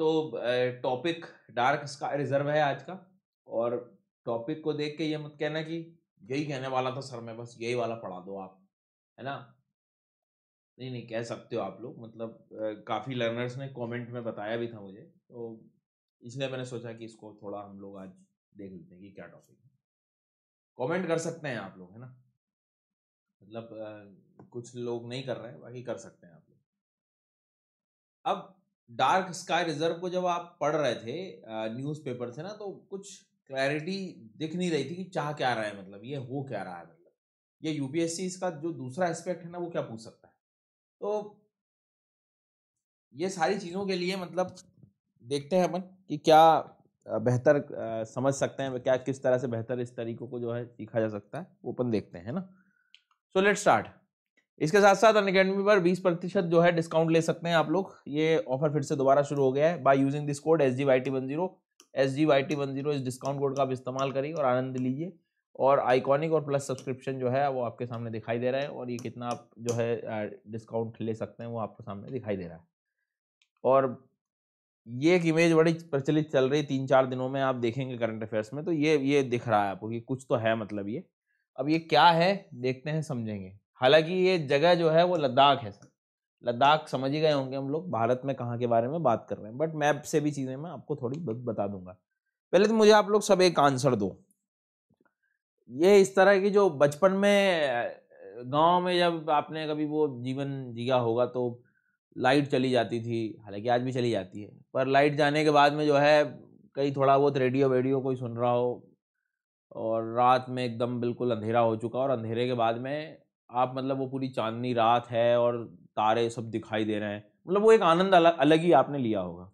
तो topic dark sky reserve है आज का और टॉपिक को देख के ये मत कहना कि यही कहने वाला था सर मैं बस यही वाला पढ़ा दो आप है ना नहीं नहीं कह सकते हो आप लोग मतलब काफ़ी लर्नर्स ने कमेंट में बताया भी था मुझे तो इसलिए मैंने सोचा कि इसको थोड़ा हम लोग आज देख लेते हैं कि क्या टॉपिक है कॉमेंट कर सकते हैं आप लोग है ना मतलब कुछ लोग नहीं कर रहे हैं बाकी कर सकते हैं आप लोग अब डार्क स्काई रिजर्व को जब आप पढ़ रहे थे न्यूज़पेपर से ना तो कुछ क्लैरिटी दिख नहीं रही थी कि चाह क्या रहा है मतलब ये हो क्या रहा है मतलब ये यूपीएससी इसका जो दूसरा एस्पेक्ट है ना वो क्या पूछ सकता है तो ये सारी चीज़ों के लिए मतलब देखते हैं अपन कि क्या बेहतर समझ सकते हैं क्या किस तरह से बेहतर इस तरीकों को जो है सीखा जा सकता है वो अपन देखते हैं ना सो लेट स्टार्ट इसके साथ साथ अन अकेडमी पर 20 प्रतिशत जो है डिस्काउंट ले सकते हैं आप लोग ये ऑफर फिर से दोबारा शुरू हो गया है by using this code S G Y T one zero S G Y T one zero इस डिस्काउंट कोड का आप इस्तेमाल करिए और आनंद लीजिए और आइकॉनिक और प्लस सब्सक्रिप्शन जो है वो आपके सामने दिखाई दे रहा है और ये कितना आप जो है डिस्काउंट ले सकते हैं वो आपके सामने दिखाई दे रहा है और ये एक इमेज बड़ी प्रचलित चल रही तीन चार दिनों में आप देखेंगे करंट अफेयर्स में तो ये ये दिख रहा है आपको कि कुछ तो है मतलब ये अब ये क्या है देखते हैं समझेंगे हालांकि ये जगह जो है वो लद्दाख है सर लद्दाख समझ ही गए होंगे हम लोग भारत में कहाँ के बारे में बात कर रहे हैं बट मैप से भी चीज़ें मैं आपको थोड़ी बता दूंगा पहले तो मुझे आप लोग सब एक आंसर दो ये इस तरह की जो बचपन में गांव में जब आपने कभी वो जीवन जिया होगा तो लाइट चली जाती थी हालांकि आज भी चली जाती है पर लाइट जाने के बाद में जो है कहीं थोड़ा बहुत रेडियो वेडियो कोई सुन रहा हो और रात में एकदम बिल्कुल अंधेरा हो चुका और अंधेरे के बाद में आप मतलब वो पूरी चांदनी रात है और तारे सब दिखाई दे रहे हैं मतलब वो एक आनंद अलग अलग ही आपने लिया होगा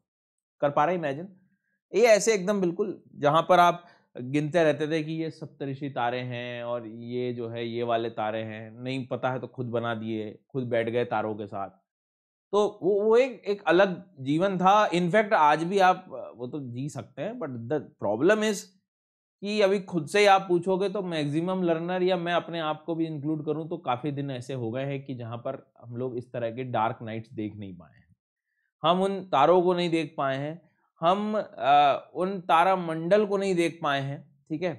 कर पा रहे इमेजिन ये ऐसे एकदम बिल्कुल जहाँ पर आप गिनते रहते थे कि ये सप्तऋषि तारे हैं और ये जो है ये वाले तारे हैं नहीं पता है तो खुद बना दिए खुद बैठ गए तारों के साथ तो वो वो एक एक अलग जीवन था इनफैक्ट आज भी आप वो तो जी सकते हैं बट द प्रॉब्लम इज़ कि अभी खुद से ही आप पूछोगे तो मैक्सिमम लर्नर या मैं अपने आप को भी इंक्लूड करूं तो काफ़ी दिन ऐसे हो गए हैं कि जहां पर हम लोग इस तरह के डार्क नाइट्स देख नहीं पाए हैं हम उन तारों को नहीं देख पाए हैं हम आ, उन मंडल को नहीं देख पाए हैं ठीक है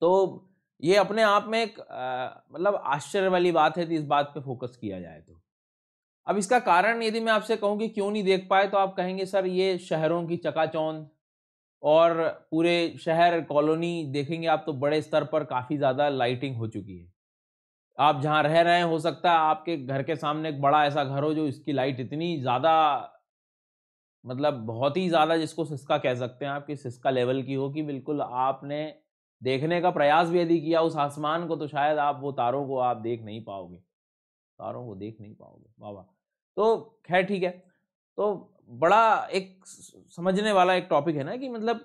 तो ये अपने आप में एक मतलब आश्चर्य वाली बात है कि इस बात पे फोकस किया जाए तो अब इसका कारण यदि मैं आपसे कहूँ कि क्यों नहीं देख पाए तो आप कहेंगे सर ये शहरों की चकाचौंध और पूरे शहर कॉलोनी देखेंगे आप तो बड़े स्तर पर काफ़ी ज़्यादा लाइटिंग हो चुकी है आप जहाँ रह रहे हैं हो सकता है आपके घर के सामने एक बड़ा ऐसा घर हो जो इसकी लाइट इतनी ज़्यादा मतलब बहुत ही ज़्यादा जिसको सिस्का कह सकते हैं आप कि सिस्का लेवल की हो कि बिल्कुल आपने देखने का प्रयास भी यदि किया उस आसमान को तो शायद आप वो तारों को आप देख नहीं पाओगे तारों को देख नहीं पाओगे वाह वाह तो खैर ठीक है तो बड़ा एक समझने वाला एक टॉपिक है ना कि मतलब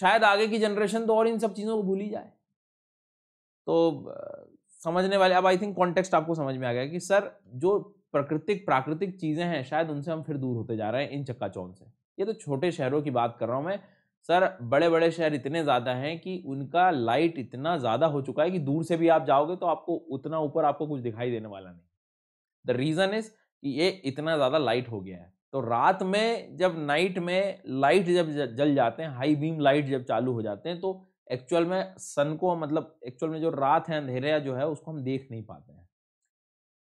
शायद आगे की जनरेशन तो और इन सब चीज़ों को भूल ही जाए तो समझने वाले अब आई थिंक कॉन्टेक्स्ट आपको समझ में आ गया कि सर जो प्राकृतिक प्राकृतिक चीज़ें हैं शायद उनसे हम फिर दूर होते जा रहे हैं इन चक्का चक्काचौंध से ये तो छोटे शहरों की बात कर रहा हूँ मैं सर बड़े बड़े शहर इतने ज़्यादा हैं कि उनका लाइट इतना ज़्यादा हो चुका है कि दूर से भी आप जाओगे तो आपको उतना ऊपर आपको कुछ दिखाई देने वाला नहीं द रीज़न इज़ कि ये इतना ज़्यादा लाइट हो गया है तो रात में जब नाइट में लाइट जब जल जाते हैं हाई बीम लाइट जब चालू हो जाते हैं तो एक्चुअल में सन को मतलब एक्चुअल में जो रात है अंधेरा जो है उसको हम देख नहीं पाते हैं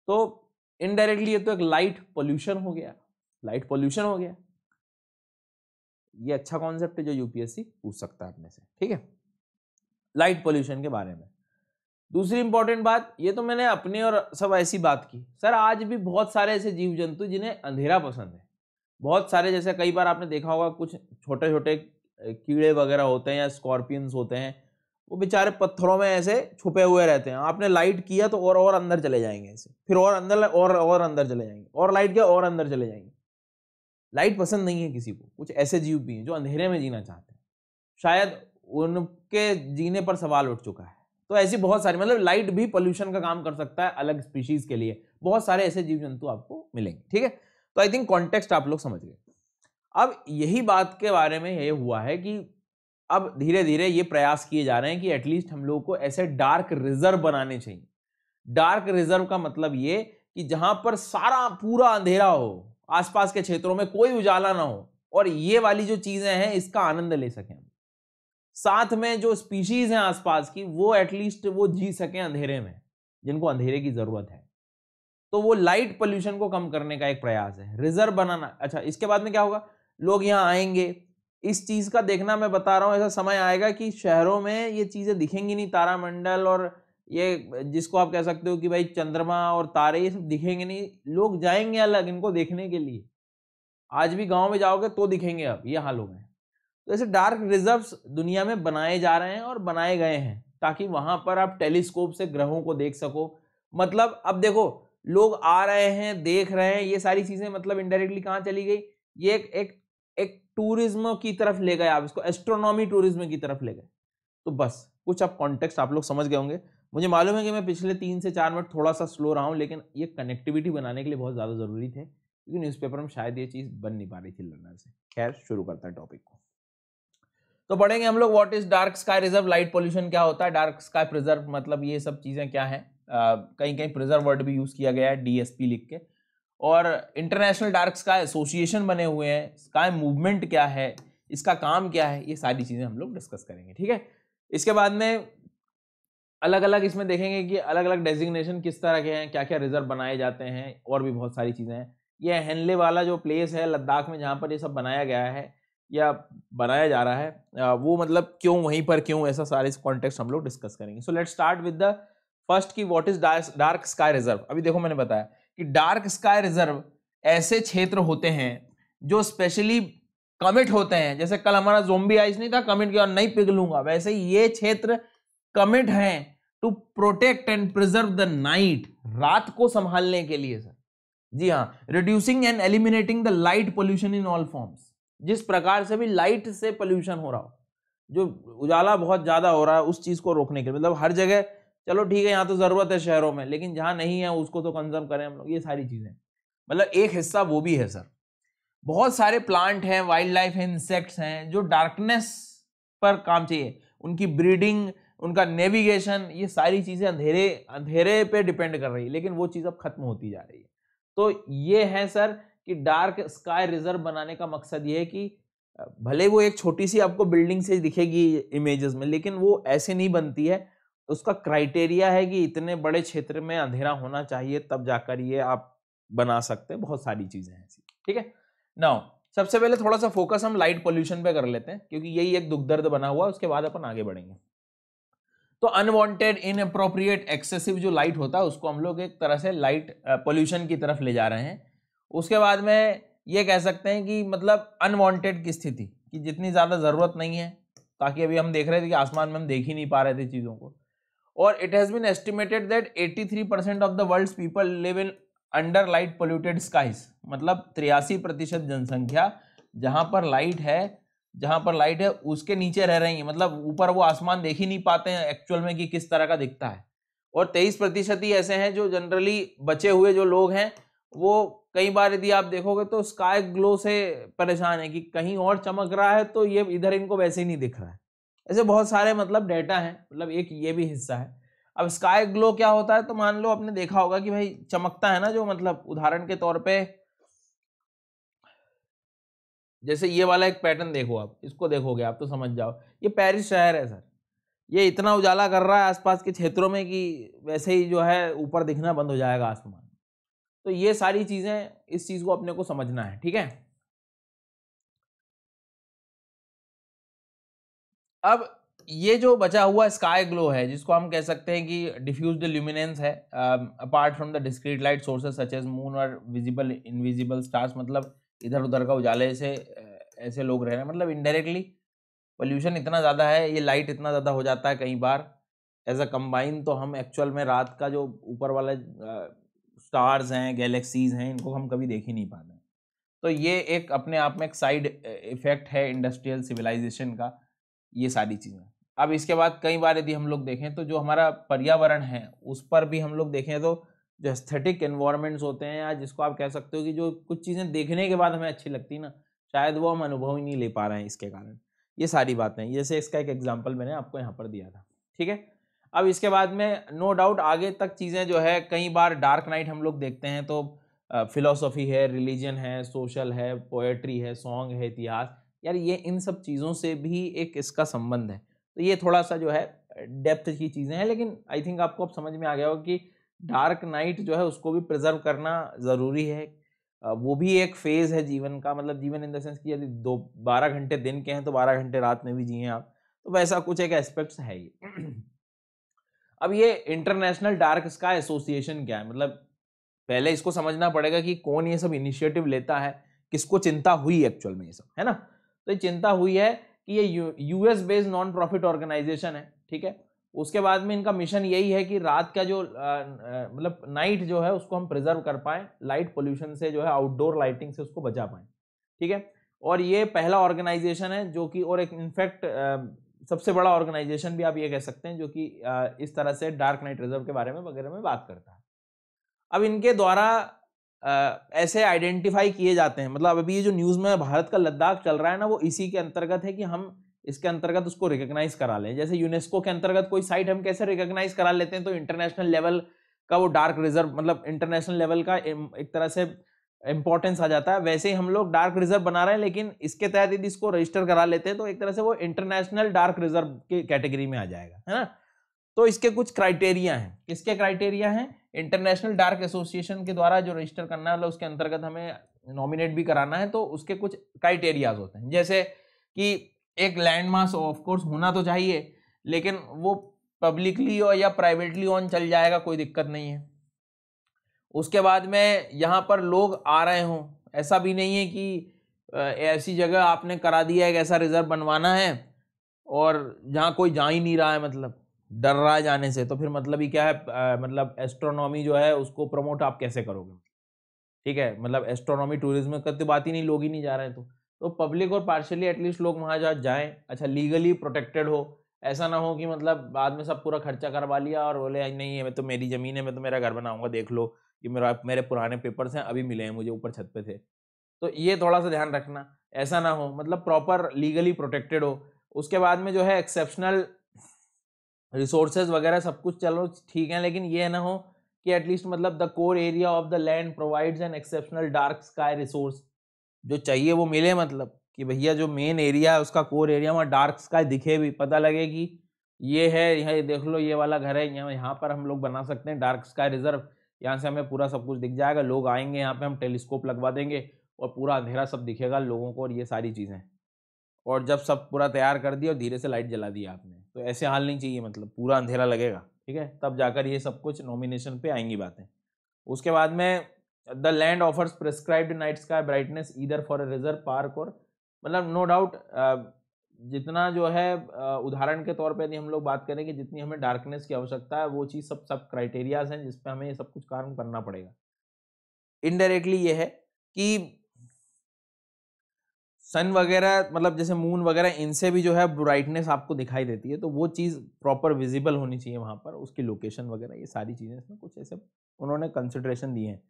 तो इनडायरेक्टली ये तो एक लाइट पोल्यूशन हो गया लाइट पोल्यूशन हो गया ये अच्छा कॉन्सेप्ट है जो यूपीएससी पूछ सकता है अपने से ठीक है लाइट पोल्यूशन के बारे में दूसरी इंपॉर्टेंट बात ये तो मैंने अपने और सब ऐसी बात की सर आज भी बहुत सारे ऐसे जीव जंतु जिन्हें अंधेरा पसंद है बहुत सारे जैसे कई बार आपने देखा होगा कुछ छोटे छोटे कीड़े वगैरह होते हैं या स्कॉर्पियंस होते हैं वो बेचारे पत्थरों में ऐसे छुपे हुए रहते हैं आपने लाइट किया तो और और अंदर चले जाएंगे ऐसे फिर और अंदर और और अंदर चले जाएंगे और लाइट किया और अंदर चले जाएंगे लाइट पसंद नहीं है किसी को कुछ ऐसे जीव भी हैं जो अंधेरे में जीना चाहते हैं शायद उनके जीने पर सवाल उठ चुका है तो ऐसी बहुत सारी मतलब लाइट भी पोल्यूशन का काम कर सकता है अलग स्पीशीज के लिए बहुत सारे ऐसे जीव जंतु आपको मिलेंगे ठीक है तो आई थिंक कॉन्टेक्स्ट आप लोग समझ गए अब यही बात के बारे में ये हुआ है कि अब धीरे धीरे ये प्रयास किए जा रहे हैं कि एटलीस्ट हम लोग को ऐसे डार्क रिजर्व बनाने चाहिए डार्क रिजर्व का मतलब ये कि जहां पर सारा पूरा अंधेरा हो आसपास के क्षेत्रों में कोई उजाला ना हो और ये वाली जो चीज़ें हैं इसका आनंद ले सकें हम साथ में जो स्पीशीज हैं आसपास की वो एटलीस्ट वो जी सकें अंधेरे में जिनको अंधेरे की ज़रूरत है तो वो लाइट पोल्यूशन को कम करने का एक प्रयास है रिजर्व बनाना अच्छा इसके बाद में क्या होगा लोग यहाँ आएंगे इस चीज़ का देखना मैं बता रहा हूँ ऐसा समय आएगा कि शहरों में ये चीज़ें दिखेंगी नहीं तारामंडल और ये जिसको आप कह सकते हो कि भाई चंद्रमा और तारे ये सब दिखेंगे नहीं लोग जाएंगे अलग इनको देखने के लिए आज भी गांव में जाओगे तो दिखेंगे अब ये हाल हो गए तो ऐसे डार्क रिजर्व्स दुनिया में बनाए जा रहे हैं और बनाए गए हैं ताकि वहां पर आप टेलीस्कोप से ग्रहों को देख सको मतलब अब देखो लोग आ रहे हैं देख रहे हैं ये सारी चीज़ें मतलब इनडायरेक्टली कहाँ चली गई ये एक एक एक टूरिज्म की तरफ ले गए आप इसको एस्ट्रोनॉमी टूरिज्म की तरफ ले गए तो बस कुछ आप कॉन्टेक्स्ट आप लोग समझ गए होंगे मुझे मालूम है कि मैं पिछले तीन से चार मिनट थोड़ा सा स्लो रहा हूँ लेकिन ये कनेक्टिविटी बनाने के लिए बहुत ज़्यादा ज़रूरी थे क्योंकि न्यूज़पेपर में शायद ये चीज़ बन नहीं पा रही थी लर्नर से खैर शुरू करता है टॉपिक को तो पढ़ेंगे हम लोग what is dark sky reserve light pollution क्या होता है डार्क स्काई प्रिजर्व मतलब ये सब चीज़ें क्या है कहीं कहीं प्रिजर्व वर्ड भी यूज़ किया गया है डीएसपी लिख के और इंटरनेशनल डार्क स्काई एसोसिएशन बने हुए हैं स्काई मूवमेंट क्या है इसका काम क्या है ये सारी चीज़ें हम लोग डिस्कस करेंगे ठीक है इसके बाद में अलग अलग इसमें देखेंगे कि अलग अलग डेजिग्नेशन किस तरह के हैं क्या क्या रिजर्व बनाए जाते हैं और भी बहुत सारी चीज़ें हैं ये हेनले वाला जो प्लेस है लद्दाख में जहाँ पर ये सब बनाया गया है या बनाया जा रहा है वो मतलब क्यों वहीं पर क्यों ऐसा सारे कॉन्टेक्स्ट हम लोग डिस्कस करेंगे so let start with the first की what is dark sky reserve अभी देखो मैंने बताया कि डार्क स्काई रिजर्व ऐसे क्षेत्र होते हैं जो स्पेशली कमिट होते हैं जैसे कल हमारा जोम्बी आइस नहीं था कमिट किया नहीं पिघलूंगा वैसे ये क्षेत्र कमिट हैं to protect and preserve the night रात को संभालने के लिए सर जी हाँ reducing and eliminating the light pollution in all forms जिस प्रकार से भी लाइट से पोल्यूशन हो रहा हो जो उजाला बहुत ज़्यादा हो रहा है उस चीज़ को रोकने के लिए मतलब हर जगह चलो ठीक है यहाँ तो ज़रूरत है शहरों में लेकिन जहाँ नहीं है उसको तो कंजर्व करें हम लोग ये सारी चीज़ें मतलब एक हिस्सा वो भी है सर बहुत सारे प्लांट हैं वाइल्ड लाइफ है इंसेक्ट्स हैं जो डार्कनेस पर काम चाहिए उनकी ब्रीडिंग उनका नेविगेशन ये सारी चीज़ें अंधेरे अंधेरे पे डिपेंड कर रही है लेकिन वो चीज़ अब खत्म होती जा रही है तो ये है सर कि डार्क स्काई रिजर्व बनाने का मकसद ये है कि भले वो एक छोटी सी आपको बिल्डिंग से दिखेगी इमेजेस में लेकिन वो ऐसे नहीं बनती है उसका क्राइटेरिया है कि इतने बड़े क्षेत्र में अंधेरा होना चाहिए तब जाकर ये आप बना सकते हैं बहुत सारी चीज़ें हैं ऐसी ठीक है नाउ सबसे पहले थोड़ा सा फोकस हम लाइट पोल्यूशन पे कर लेते हैं क्योंकि यही एक दुख दर्द बना हुआ है उसके बाद अपन आगे बढ़ेंगे तो अनवांटेड इनअप्रोप्रिएट एक्सेसिव जो लाइट होता है उसको हम लोग एक तरह से लाइट पोल्यूशन की तरफ ले जा रहे हैं उसके बाद में ये कह सकते हैं कि मतलब अनवांटेड की स्थिति कि जितनी ज़्यादा ज़रूरत नहीं है ताकि अभी हम देख रहे थे कि आसमान में हम देख ही नहीं पा रहे थे चीज़ों को और it has been estimated that 83 percent of the world people live in under light polluted skies मतलब तिरासी प्रतिशत जनसंख्या जहाँ पर लाइट है जहाँ पर लाइट है उसके नीचे रह रही है मतलब ऊपर वो आसमान देख ही नहीं पाते हैं एक्चुअल में कि किस तरह का दिखता है और तेईस प्रतिशत ही ऐसे हैं जो जनरली बचे हुए जो लोग हैं वो कई बार यदि आप देखोगे तो स्काई ग्लो से परेशान है कि कहीं और चमक रहा है तो ये इधर इनको वैसे ही नहीं दिख रहा है ऐसे बहुत सारे मतलब डेटा हैं मतलब एक ये भी हिस्सा है अब स्काई ग्लो क्या होता है तो मान लो आपने देखा होगा कि भाई चमकता है ना जो मतलब उदाहरण के तौर पे जैसे ये वाला एक पैटर्न देखो आप इसको देखोगे आप तो समझ जाओ ये पेरिस शहर है सर ये इतना उजाला कर रहा है आसपास के क्षेत्रों में कि वैसे ही जो है ऊपर दिखना बंद हो जाएगा आसमान तो ये सारी चीज़ें इस चीज़ को अपने को समझना है ठीक है अब ये जो बचा हुआ स्काई ग्लो है जिसको हम कह सकते हैं कि डिफ्यूज ल्यूमिनेंस है apart from the discrete light sources such as moon और विजिबल इनविजिबल स्टार्स मतलब इधर उधर का उजाले से ऐसे लोग रह रहे हैं मतलब इनडायरेक्टली पोल्यूशन इतना ज़्यादा है ये लाइट इतना ज़्यादा हो जाता है कई बार एज अ कम्बाइन तो हम एक्चुअल में रात का जो ऊपर वाला स्टार्स हैं गैलेक्सीज हैं इनको हम कभी देख ही नहीं पाते तो ये एक अपने आप में एक साइड इफेक्ट है इंडस्ट्रियल सिविलाइजेशन का ये सारी चीज़ें अब इसके बाद कई बार यदि हम लोग देखें तो जो हमारा पर्यावरण है उस पर भी हम लोग देखें तो जो एस्थेटिक इन्वायरमेंट्स होते हैं या जिसको आप कह सकते हो कि जो कुछ चीज़ें देखने के बाद हमें अच्छी लगती ना शायद वो हम अनुभव ही नहीं ले पा रहे हैं इसके कारण ये सारी बातें जैसे इसका एक एग्जाम्पल मैंने आपको यहाँ पर दिया था ठीक है अब इसके बाद में नो no डाउट आगे तक चीज़ें जो है कई बार डार्क नाइट हम लोग देखते हैं तो फिलोसफी है रिलीजन है सोशल है पोएट्री है सॉन्ग है इतिहास यार ये इन सब चीज़ों से भी एक इसका संबंध है तो ये थोड़ा सा जो है डेप्थ की चीज़ें हैं लेकिन आई थिंक आपको अब समझ में आ गया होगा कि डार्क नाइट जो है उसको भी प्रिजर्व करना ज़रूरी है वो भी एक फेज़ है जीवन का मतलब जीवन इन द सेंस कि यदि दो बारह घंटे दिन के हैं तो बारह घंटे रात में भी जिए आप तो वैसा कुछ एक एस्पेक्ट्स है ये अब ये इंटरनेशनल डार्क स्काई एसोसिएशन क्या है मतलब पहले इसको समझना पड़ेगा कि कौन ये सब इनिशिएटिव लेता है किसको चिंता हुई एक्चुअल में ये सब है ना तो ये चिंता हुई है कि ये US based non profit organisation है ठीक है उसके बाद में इनका मिशन यही है कि रात का जो मतलब नाइट जो है उसको हम प्रिजर्व कर पाएँ लाइट पोल्यूशन से जो है आउटडोर लाइटिंग से उसको बचा पाएँ ठीक है और ये पहला ऑर्गेनाइजेशन है जो कि और एक इनफैक्ट सबसे बड़ा ऑर्गेनाइजेशन भी आप ये कह सकते हैं जो कि इस तरह से डार्क नाइट रिजर्व के बारे में वगैरह में बात करता है अब इनके द्वारा ऐसे आइडेंटिफाई किए जाते हैं मतलब अभी ये जो न्यूज़ में भारत का लद्दाख चल रहा है ना वो इसी के अंतर्गत है कि हम इसके अंतर्गत उसको रिकग्नाइज करा लें जैसे यूनेस्को के अंतर्गत कोई साइट हम कैसे रिकोगनाइज करा लेते हैं तो इंटरनेशनल लेवल का वो डार्क रिजर्व मतलब इंटरनेशनल लेवल का एक तरह से इंपॉर्टेंस आ जाता है वैसे ही हम लोग डार्क रिजर्व बना रहे हैं लेकिन इसके तहत यदि इसको रजिस्टर करा लेते हैं तो एक तरह से वो इंटरनेशनल डार्क रिजर्व की कैटेगरी में आ जाएगा है ना तो इसके कुछ क्राइटेरिया हैं किसके क्राइटेरिया हैं इंटरनेशनल डार्क एसोसिएशन के द्वारा जो रजिस्टर करना है मतलब उसके अंतर्गत हमें नॉमिनेट भी कराना है तो उसके कुछ क्राइटेरियाज होते हैं जैसे कि एक लैंड ऑफ ऑफकोर्स होना तो चाहिए लेकिन वो पब्लिकली और या प्राइवेटली ऑन चल जाएगा कोई दिक्कत नहीं है उसके बाद में यहाँ पर लोग आ रहे हों ऐसा भी नहीं है कि ऐसी जगह आपने करा दिया है ऐसा रिज़र्व बनवाना है और जहाँ कोई जा ही नहीं रहा है मतलब डर रहा है जाने से तो फिर मतलब ही क्या है आ, मतलब एस्ट्रोनॉमी जो है उसको प्रमोट आप कैसे करोगे ठीक है मतलब एस्ट्रोनॉमी टूरिज्म का तो बात ही नहीं लोग ही नहीं जा रहे हैं तो तो पब्लिक और पार्शली एटलीस्ट लोग वहाँ जा जाएँ अच्छा लीगली प्रोटेक्टेड हो ऐसा ना हो कि मतलब बाद में सब पूरा खर्चा करवा लिया और बोले नहीं है मैं तो मेरी ज़मीन है मैं तो मेरा घर बनाऊँगा देख लो कि मेरा मेरे पुराने पेपर्स हैं अभी मिले हैं मुझे ऊपर छत पे थे तो ये थोड़ा सा ध्यान रखना ऐसा ना हो मतलब प्रॉपर लीगली प्रोटेक्टेड हो उसके बाद में जो है एक्सेप्शनल रिसोर्सेज वगैरह सब कुछ चलो ठीक है लेकिन ये ना हो कि एटलीस्ट मतलब the core area of the land provides an exceptional dark sky resource जो चाहिए वो मिले मतलब कि भैया जो मेन एरिया है उसका कोर एरिया वहाँ डार्क स्काई दिखे भी पता लगे कि ये है यहाँ देख लो ये वाला घर है यहाँ यहाँ पर हम लोग बना सकते हैं डार्क स्काई रिजर्व यहाँ से हमें पूरा सब कुछ दिख जाएगा लोग आएंगे यहाँ पे हम टेलीस्कोप लगवा देंगे और पूरा अंधेरा सब दिखेगा लोगों को और ये सारी चीज़ें और जब सब पूरा तैयार कर दिया और धीरे से लाइट जला दी आपने तो ऐसे हाल नहीं चाहिए मतलब पूरा अंधेरा लगेगा ठीक है तब जाकर ये सब कुछ नॉमिनेशन पर आएंगी बातें उसके बाद में the land offers prescribed night sky brightness either for a reserve park और मतलब नो डाउट जितना जो है उदाहरण के तौर पर यदि हम लोग बात करें कि जितनी हमें डार्कनेस की आवश्यकता है वो चीज़ सब सब क्राइटेरियाज हैं जिसपे हमें ये सब कुछ काम करना पड़ेगा इनडायरेक्टली ये है कि सन वगैरह मतलब जैसे मून वगैरह इनसे भी जो है ब्राइटनेस आपको दिखाई देती है तो वो चीज़ प्रॉपर विजिबल होनी चाहिए वहाँ पर उसकी लोकेशन वगैरह ये सारी चीज़ें इसमें कुछ ऐसे उन्होंने कंसिड्रेशन दिए हैं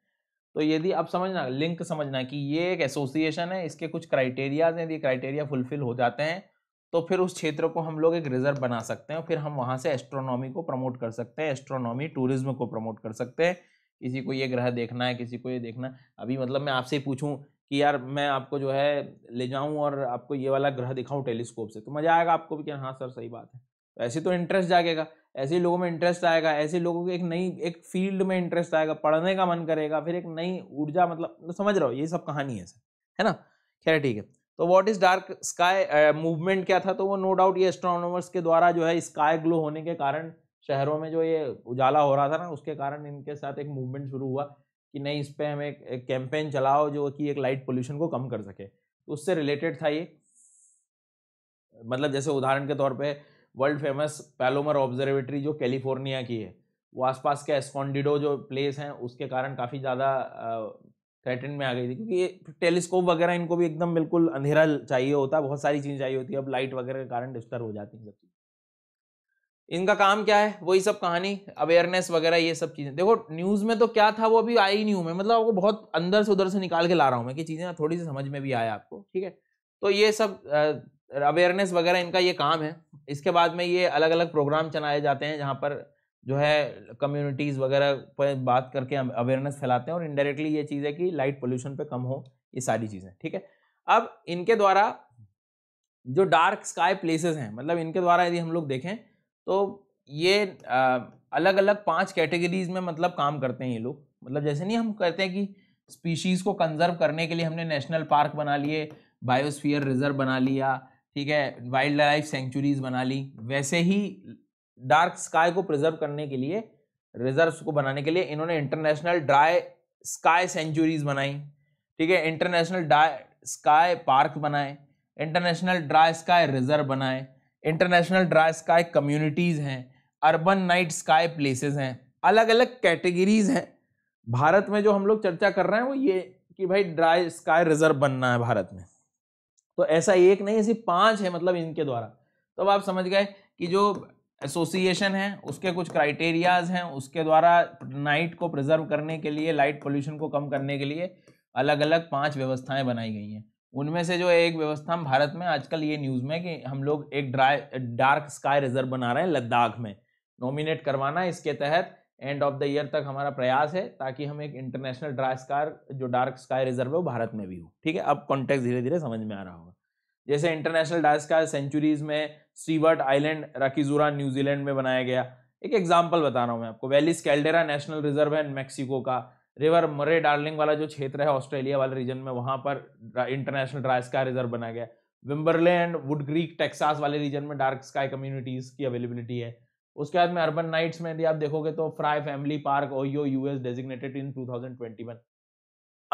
तो यदि आप समझना लिंक समझना कि ये एक एसोसिएशन है इसके कुछ क्राइटेरियाज हैं यदि क्राइटेरिया फुलफिल हो जाते हैं तो फिर उस क्षेत्र को हम लोग एक रिजर्व बना सकते हैं और फिर हम वहाँ से एस्ट्रोनॉमी को प्रमोट कर सकते हैं एस्ट्रोनॉमी टूरिज्म को प्रमोट कर सकते हैं किसी को ये ग्रह देखना है किसी को ये देखना है अभी मतलब मैं आपसे पूछूं कि यार मैं आपको जो है ले जाऊं और आपको ये वाला ग्रह दिखाऊं टेलीस्कोप से तो मज़ा आएगा आपको भी कि हाँ सर सही बात है तो ऐसे तो इंटरेस्ट जागेगा ऐसे लोगों में इंटरेस्ट आएगा ऐसे लोगों की एक नई एक फील्ड में इंटरेस्ट आएगा पढ़ने का मन करेगा फिर एक नई ऊर्जा मतलब समझ रहा हो ये सब कहानी है सर है ना खैर ठीक है तो what is dark sky movement क्या था तो वो नो डाउट ये एस्ट्रोनॉमर्स के द्वारा जो है स्काई ग्लो होने के कारण शहरों में जो ये उजाला हो रहा था ना उसके कारण इनके साथ एक मूवमेंट शुरू हुआ कि नहीं इस पर हम एक, एक कैंपेन चलाओ जो कि एक लाइट पोल्यूशन को कम कर सके तो उससे रिलेटेड था ये मतलब जैसे उदाहरण के तौर पे वर्ल्ड फेमस पैलोमर ऑब्जर्वेटरी जो कैलिफोर्निया की है वो आसपास के एस्कॉन्डिडो जो प्लेस हैं उसके कारण काफ़ी ज़्यादा uh, थ्रेटन में आ गई थी क्योंकि ये टेलीस्कोप वगैरह इनको भी एकदम बिल्कुल अंधेरा चाहिए होता है बहुत सारी चीज़ें चाहिए होती है अब लाइट वगैरह के कारण डिस्टर्ब हो जाती हैं सब चीज़ें इनका काम क्या है वही सब कहानी अवेयरनेस वगैरह ये सब चीज़ें देखो न्यूज़ में तो क्या था वो अभी आई नहीं हूँ मैं मतलब आपको बहुत अंदर से उधर से निकाल के ला रहा हूँ मैं कि चीज़ें थोड़ी सी समझ में भी आया आपको ठीक है तो ये सब अवेयरनेस वगैरह इनका ये काम है इसके बाद में ये अलग अलग प्रोग्राम चलाए जाते हैं जहाँ पर जो है कम्युनिटीज़ वगैरह पर बात करके अवेयरनेस फैलाते हैं और इनडायरेक्टली ये चीज़ है कि लाइट पोल्यूशन पे कम हो ये सारी चीज़ें ठीक है अब इनके द्वारा जो डार्क स्काई प्लेसेस हैं मतलब इनके द्वारा यदि हम लोग देखें तो ये आ, अलग अलग पांच कैटेगरीज में मतलब काम करते हैं ये लोग मतलब जैसे नहीं हम कहते हैं कि स्पीशीज़ को कंजर्व करने के लिए हमने नेशनल पार्क बना लिए बायोस्फीयर रिजर्व बना लिया ठीक है वाइल्ड लाइफ सेंचुरीज बना ली वैसे ही डार्क स्काई को प्रिजर्व करने के लिए रिजर्व को बनाने के लिए इन्होंने इंटरनेशनल ड्राई स्काई सेंचुरीज बनाई ठीक है इंटरनेशनल ड्राई स्काई पार्क बनाए इंटरनेशनल ड्राई स्काई रिजर्व बनाए इंटरनेशनल ड्राई स्काई कम्युनिटीज़ हैं अर्बन नाइट स्काई प्लेसेस हैं अलग अलग कैटेगरीज हैं भारत में जो हम लोग चर्चा कर रहे हैं वो ये कि भाई ड्राई स्काई रिजर्व बनना है भारत में तो ऐसा एक नहीं ऐसी पांच है मतलब इनके द्वारा तो अब आप समझ गए कि जो एसोसिएशन है उसके कुछ क्राइटेरियाज हैं उसके द्वारा नाइट को प्रिजर्व करने के लिए लाइट पोल्यूशन को कम करने के लिए अलग अलग पांच व्यवस्थाएं बनाई गई हैं उनमें से जो एक व्यवस्था हम भारत में आजकल ये न्यूज़ में कि हम लोग एक ड्राई डार्क स्काई रिजर्व बना रहे हैं लद्दाख में नॉमिनेट करवाना इसके तहत एंड ऑफ द ईयर तक हमारा प्रयास है ताकि हम एक इंटरनेशनल ड्राई स्कार जो डार्क स्काई रिजर्व है वो भारत में भी हो ठीक है अब कॉन्टेक्ट धीरे धीरे समझ में आ रहा होगा जैसे इंटरनेशनल डार्क स्काई सेंचुरीज में सीवर्ट आइलैंड राकीजुरा न्यूजीलैंड में बनाया गया एक एग्जाम्पल बता रहा हूँ मैं आपको वैली कैल्डेरा नेशनल रिजर्व है मैक्सिको का रिवर मरे डार्लिंग वाला जो क्षेत्र है ऑस्ट्रेलिया वाले रीजन में वहाँ पर इंटरनेशनल ड्राई स्काई रिजर्व बनाया गया Wimberley and Woodcreek Texas वाले रीजन में डार्क स्काई कम्युनिटीज़ की अवेलेबिलिटी है उसके बाद में अर्बन नाइट्स में यदि आप देखोगे तो फ्राई फैमिली पार्क ओयो यूएस डेजिग्नेटेड इन वन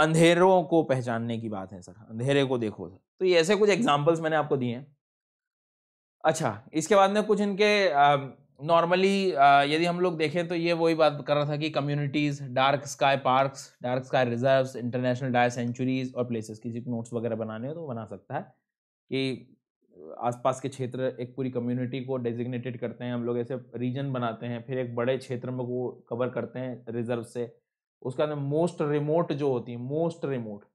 अंधेरों को पहचानने की बात है सर अंधेरे को देखो सर तो ये ऐसे कुछ एग्जाम्पल्स मैंने आपको दिए हैं अच्छा इसके बाद में कुछ इनके नॉर्मली यदि हम लोग देखें तो ये वही बात कर रहा था कि communities dark sky parks dark sky reserves international dire sanctuaries और प्लेसेस किसी को नोट्स वगैरह बनाने हैं तो बना सकता है कि आसपास के क्षेत्र एक पूरी कम्युनिटी को डेजिग्नेटेड करते हैं हम लोग ऐसे रीजन बनाते हैं फिर एक बड़े क्षेत्र में वो कवर करते हैं रिजर्व से उसका अंदर मोस्ट रिमोट जो होती है मोस्ट रिमोट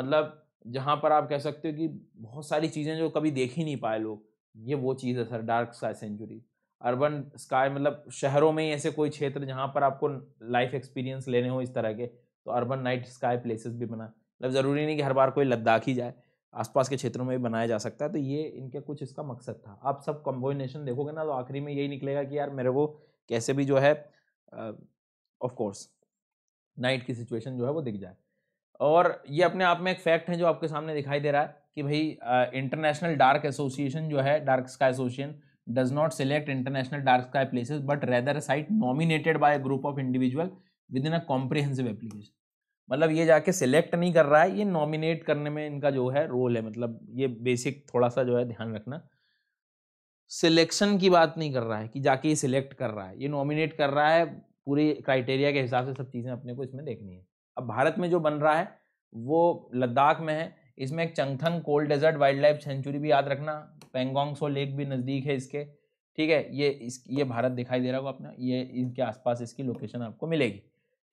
मतलब जहाँ पर आप कह सकते हो कि बहुत सारी चीज़ें जो कभी देख ही नहीं पाए लोग ये वो चीज़ है sir dark sky sanctuary urban sky मतलब शहरों में ही ऐसे कोई क्षेत्र जहाँ पर आपको लाइफ एक्सपीरियंस लेने हो इस तरह के तो अर्बन नाइट स्काई प्लेसेस भी बना मतलब ज़रूरी नहीं कि हर बार कोई लद्दाख ही जाए आसपास के क्षेत्रों में भी बनाया जा सकता है तो ये इनके कुछ इसका मकसद था आप सब कॉम्बिनेशन देखोगे ना तो आखिरी में यही निकलेगा कि यार मेरे को कैसे भी जो है ऑफ कोर्स नाइट की सिचुएशन जो है वो दिख जाए और ये अपने आप में एक फैक्ट है जो आपके सामने दिखाई दे रहा है कि भाई इंटरनेशनल डार्क एसोसिएशन जो है dark sky association does not select international dark sky places but rather site nominated by group of individual within a comprehensive application मतलब ये जाके सिलेक्ट नहीं कर रहा है ये नॉमिनेट करने में इनका जो है रोल है मतलब ये बेसिक थोड़ा सा जो है ध्यान रखना सिलेक्शन की बात नहीं कर रहा है कि जाके ये सिलेक्ट कर रहा है ये नॉमिनेट कर रहा है पूरे क्राइटेरिया के हिसाब से सब चीज़ें अपने को इसमें देखनी है अब भारत में जो बन रहा है वो लद्दाख में है इसमें एक Changthang cold desert wildlife sanctuary भी याद रखना पेंगोंग सो लेक भी नज़दीक है इसके ठीक है ये इस ये भारत दिखाई दे रहा होगा अपना ये इनके आसपास इसकी लोकेशन आपको मिलेगी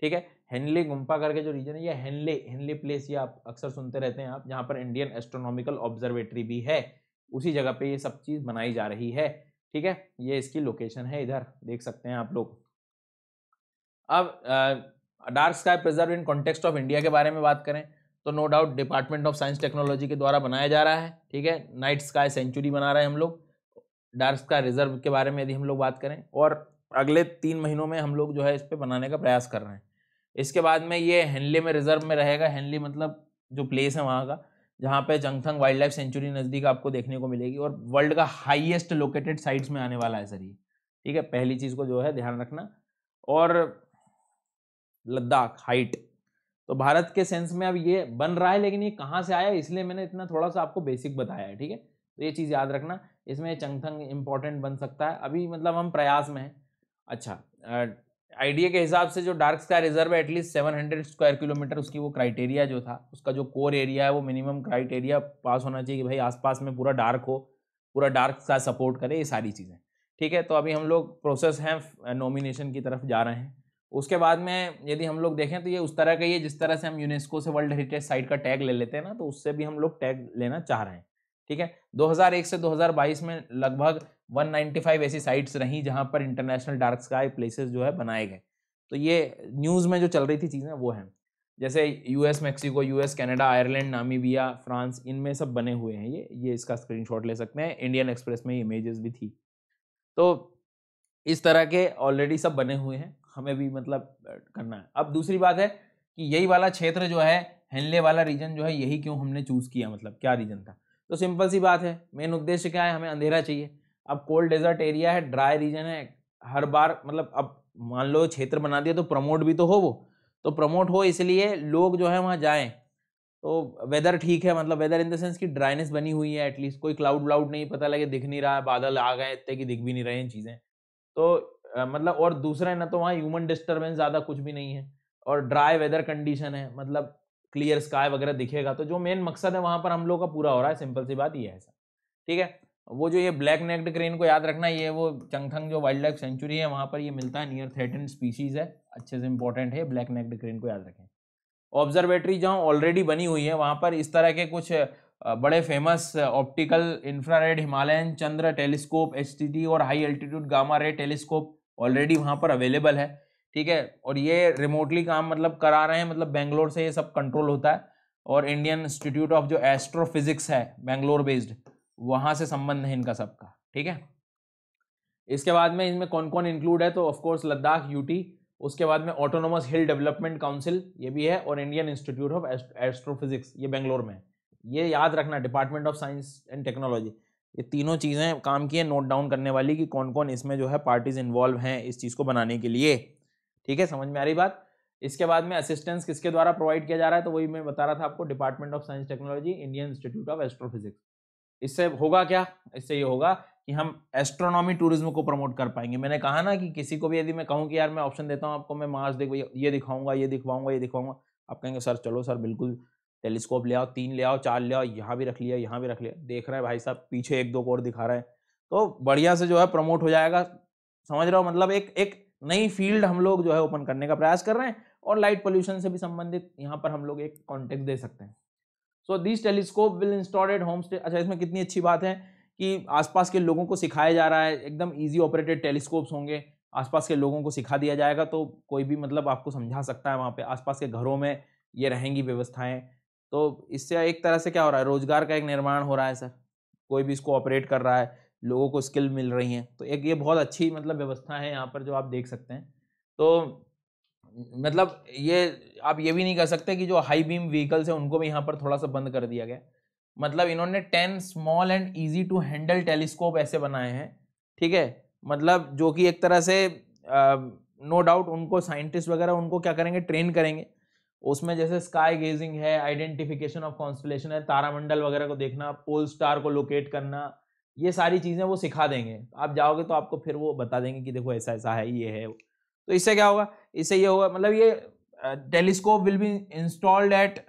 ठीक है हेनली गुम्पा करके जो रीजन है ये हेनले हेनले प्लेस ये आप अक्सर सुनते रहते हैं आप जहाँ पर इंडियन एस्ट्रोनॉमिकल ऑब्जर्वेटरी भी है उसी जगह पे ये सब चीज़ बनाई जा रही है ठीक है ये इसकी लोकेशन है इधर देख सकते हैं आप लोग अब dark sky preserve in context of India के बारे में बात करें तो no doubt department of science technology के द्वारा बनाया जा रहा है ठीक है नाइट स्काई सेंचुरी बना रहे हैं हम लोग डार्क स्काई रिजर्व के बारे में यदि हम लोग बात करें और अगले तीन महीनों में हम लोग जो है इस पर बनाने का प्रयास कर रहे हैं इसके बाद में ये हेनली में रिजर्व में रहेगा हेनली मतलब जो प्लेस है वहाँ का जहाँ पे जंगथंग वाइल्ड लाइफ सेंचुरी नज़दीक आपको देखने को मिलेगी और वर्ल्ड का हाईएस्ट लोकेटेड साइट्स में आने वाला है सर ये ठीक है पहली चीज़ को जो है ध्यान रखना और लद्दाख हाइट तो भारत के सेंस में अब ये बन रहा है लेकिन ये कहाँ से आया इसलिए मैंने इतना थोड़ा सा आपको बेसिक बताया है ठीक है तो ये चीज़ याद रखना इसमें चंगथंग इम्पॉर्टेंट बन सकता है अभी मतलब हम प्रयास में हैं अच्छा आइडिया के हिसाब से जो डार्क स्काई रिजर्व है at least seven hundred square kilometre उसकी वो क्राइटेरिया जो था उसका जो कोर एरिया है वो मिनिमम क्राइटेरिया पास होना चाहिए कि भाई आसपास में पूरा डार्क हो पूरा डार्क स्काई सपोर्ट करे ये सारी चीज़ें ठीक है तो अभी हम लोग प्रोसेस हैं नॉमिनेशन की तरफ जा रहे हैं उसके बाद में यदि हम लोग देखें तो ये उस तरह का ही है जिस तरह से हम यूनेस्को से वर्ल्ड हेरिटेज साइट का टैग ले लेते हैं ना तो उससे भी हम लोग टैग लेना चाह रहे हैं ठीक है 2001 से 2022 में लगभग 195 ऐसी साइट्स रहीं जहां पर इंटरनेशनल डार्क स्काई प्लेसेस जो है बनाए गए तो ये न्यूज़ में जो चल रही थी चीज़ें वो हैं जैसे US Mexico US Canada Ireland Namibia France इनमें सब बने हुए हैं ये ये इसका स्क्रीन ले सकते हैं इंडियन एक्सप्रेस में इमेजेस भी थी तो इस तरह के ऑलरेडी सब बने हुए हैं हमें भी मतलब करना है अब दूसरी बात है कि यही वाला क्षेत्र जो है हेनले वाला रीजन जो है यही क्यों हमने चूज़ किया मतलब क्या रीजन था तो सिंपल सी बात है मेन उद्देश्य क्या है हमें अंधेरा चाहिए अब कोल्ड डेजर्ट एरिया है ड्राई रीजन है हर बार मतलब अब मान लो क्षेत्र बना दिया तो प्रमोट भी तो हो वो तो प्रमोट हो इसलिए लोग जो है वहाँ जाएँ तो वेदर ठीक है मतलब वेदर इन द सेंस की ड्राइनेस बनी हुई है एटलीस्ट कोई क्लाउड व्लाउड नहीं पता लगे दिख नहीं रहा है बादल आ गए इतने कि दिख भी नहीं रहे हैं चीज़ें तो मतलब और दूसरा है ना तो वहाँ ह्यूमन डिस्टर्बेंस ज़्यादा कुछ भी नहीं है और ड्राई वेदर कंडीशन है मतलब क्लियर स्काई वगैरह दिखेगा तो जो मेन मकसद है वहाँ पर हम लोग का पूरा हो रहा है सिंपल सी बात ये है सर ठीक है वो जो ये ब्लैक नेक्ड क्रेन को याद रखना ये वो चंगथंग जो वाइल्ड लाइफ सेंचुरी है वहाँ पर ये मिलता है नियर थ्रेटन स्पीसीज़ है अच्छे से इंपॉर्टेंट है ब्लैक नेक्ड क्रेन को याद रखें ऑब्जर्वेटरी जहाँ ऑलरेडी बनी हुई है वहाँ पर इस तरह के कुछ बड़े famous optical infrared Himalayan Chandra telescope H और high altitude gamma ray telescope already वहाँ पर अवेलेबल है ठीक है और ये रिमोटली काम मतलब करा रहे हैं मतलब बेंगलोर से ये सब कंट्रोल होता है और इंडियन इंस्टीट्यूट ऑफ जो एस्ट्रोफिजिक्स है बेंगलोर बेस्ड वहाँ से संबंध है इनका सबका ठीक है इसके बाद में इनमें कौन कौन इंक्लूड है तो ऑफकोर्स लद्दाख यूटी उसके बाद में ऑटोनोमस हिल डेवलपमेंट काउंसिल ये भी है और इंडियन इंस्टीट्यूट ऑफ एस्ट्रोफिजिक्स ये बेंगलोर में है ये याद रखना department of science and technology ये तीनों चीज़ें काम की हैं नोट डाउन करने वाली कि कौन कौन इसमें जो है पार्टीज इन्वॉल्व हैं इस चीज़ को बनाने के लिए ठीक है समझ में आ रही बात इसके बाद में असिस्टेंस किसके द्वारा प्रोवाइड किया जा रहा है तो वही मैं बता रहा था आपको department of science technology Indian institute of astrophysics इससे होगा क्या इससे ये होगा कि हम एस्ट्रोनॉमी टूरिज्म को प्रमोट कर पाएंगे मैंने कहा ना कि किसी को भी यदि मैं कहूँ कि यार मैं ऑप्शन देता हूँ आपको मैं मार्स देखो ये दिखाऊंगा ये दिखवाऊंगा ये दिखाऊंगा आप कहेंगे सर चलो सर बिल्कुल टेलीस्कोप ले आओ तीन ले आओ चार ले आओ यहाँ भी रख लिया यहाँ भी रख लिया देख रहे हैं भाई साहब पीछे एक दो कोर दिखा रहे हैं तो बढ़िया से जो है प्रमोट हो जाएगा समझ रहे हो मतलब एक एक नई फील्ड हम लोग जो है ओपन करने का प्रयास कर रहे हैं और लाइट पोल्यूशन से भी संबंधित यहाँ पर हम लोग एक कॉन्टेक्ट दे सकते हैं so this telescope will installed home stay अच्छा इसमें कितनी अच्छी बात है कि आसपास के लोगों को सिखाया जा रहा है एकदम ईजी ऑपरेटेड टेलीस्कोप्स होंगे आसपास के लोगों को सिखा दिया जाएगा तो कोई भी मतलब आपको समझा सकता है वहाँ पे आसपास के घरों में ये रहेंगी व्यवस्थाएं तो इससे एक तरह से क्या हो रहा है रोजगार का एक निर्माण हो रहा है सर कोई भी इसको ऑपरेट कर रहा है लोगों को स्किल मिल रही हैं तो एक ये बहुत अच्छी मतलब व्यवस्था है यहाँ पर जो आप देख सकते हैं तो मतलब ये आप ये भी नहीं कह सकते कि जो हाई बीम व्हीकल्स हैं उनको भी यहाँ पर थोड़ा सा बंद कर दिया गया मतलब इन्होंने ten small and easy to handle telescope ऐसे बनाए हैं ठीक है मतलब जो कि एक तरह से नो uh, डाउट no उनको साइंटिस्ट वगैरह उनको क्या करेंगे ट्रेन करेंगे उसमें जैसे स्काई गेजिंग है आइडेंटिफिकेशन ऑफ कॉन्स्टलेशन है तारामंडल वगैरह को देखना पोल स्टार को लोकेट करना ये सारी चीज़ें वो सिखा देंगे आप जाओगे तो आपको फिर वो बता देंगे कि देखो ऐसा ऐसा है ये है तो इससे क्या होगा इससे ये होगा मतलब ये telescope will be installed at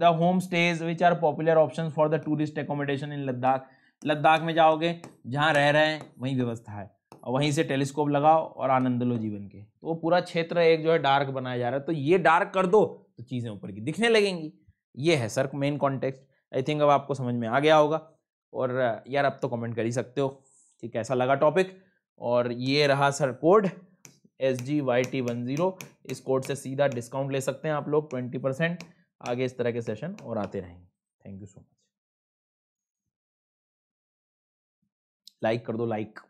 the home stage which are popular option for the tourist accommodation in Ladakh Ladakh में जाओगे जहाँ रह रहे हैं वहीं व्यवस्था है और वहीं से टेलीस्कोप लगाओ और आनंद लो जीवन के तो वो पूरा क्षेत्र एक जो है डार्क बनाया जा रहा है तो ये डार्क कर दो तो चीज़ें ऊपर की दिखने लगेंगी ये है sir main context I think अब आपको समझ में आ गया होगा और यार अब तो कमेंट कर ही सकते हो कि कैसा लगा टॉपिक और ये रहा sir code S G Y T one zero इस कोड से सीधा डिस्काउंट ले सकते हैं आप लोग ट्वेंटी परसेंट आगे इस तरह के सेशन और आते रहेंगे thank you so much like कर दो लाइक